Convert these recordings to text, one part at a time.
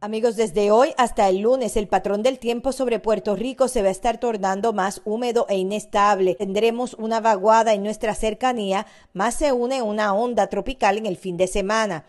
Amigos, desde hoy hasta el lunes el patrón del tiempo sobre Puerto Rico se va a estar tornando más húmedo e inestable. Tendremos una vaguada en nuestra cercanía, más se une una onda tropical en el fin de semana.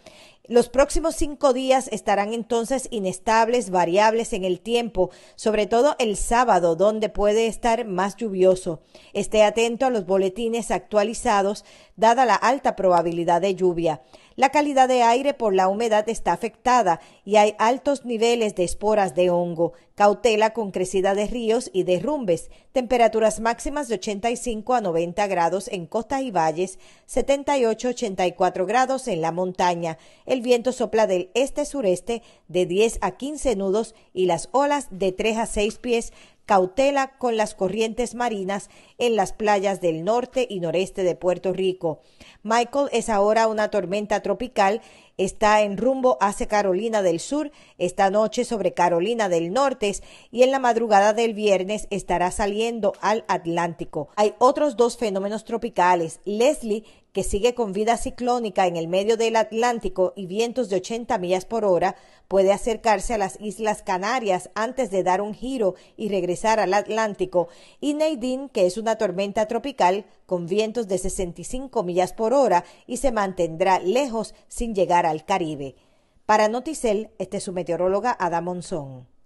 Los próximos cinco días estarán entonces inestables, variables en el tiempo, sobre todo el sábado, donde puede estar más lluvioso. Esté atento a los boletines actualizados, dada la alta probabilidad de lluvia. La calidad de aire por la humedad está afectada y hay altos niveles de esporas de hongo. Cautela con crecida de ríos y derrumbes. Temperaturas máximas de 85 a 90 grados en costas y valles, 78 84 grados en la montaña. El viento sopla del este-sureste de 10 a 15 nudos y las olas de 3 a 6 pies cautela con las corrientes marinas en las playas del norte y noreste de Puerto Rico. Michael es ahora una tormenta tropical, está en rumbo hacia Carolina del Sur, esta noche sobre Carolina del Norte y en la madrugada del viernes estará saliendo al Atlántico. Hay otros dos fenómenos tropicales, Leslie, que sigue con vida ciclónica en el medio del Atlántico y vientos de 80 millas por hora, puede acercarse a las Islas Canarias antes de dar un giro y regresar al Atlántico, y Nadine, que es una tormenta tropical con vientos de 65 millas por hora y se mantendrá lejos sin llegar al Caribe. Para Noticel, este es su meteoróloga Ada Monzón.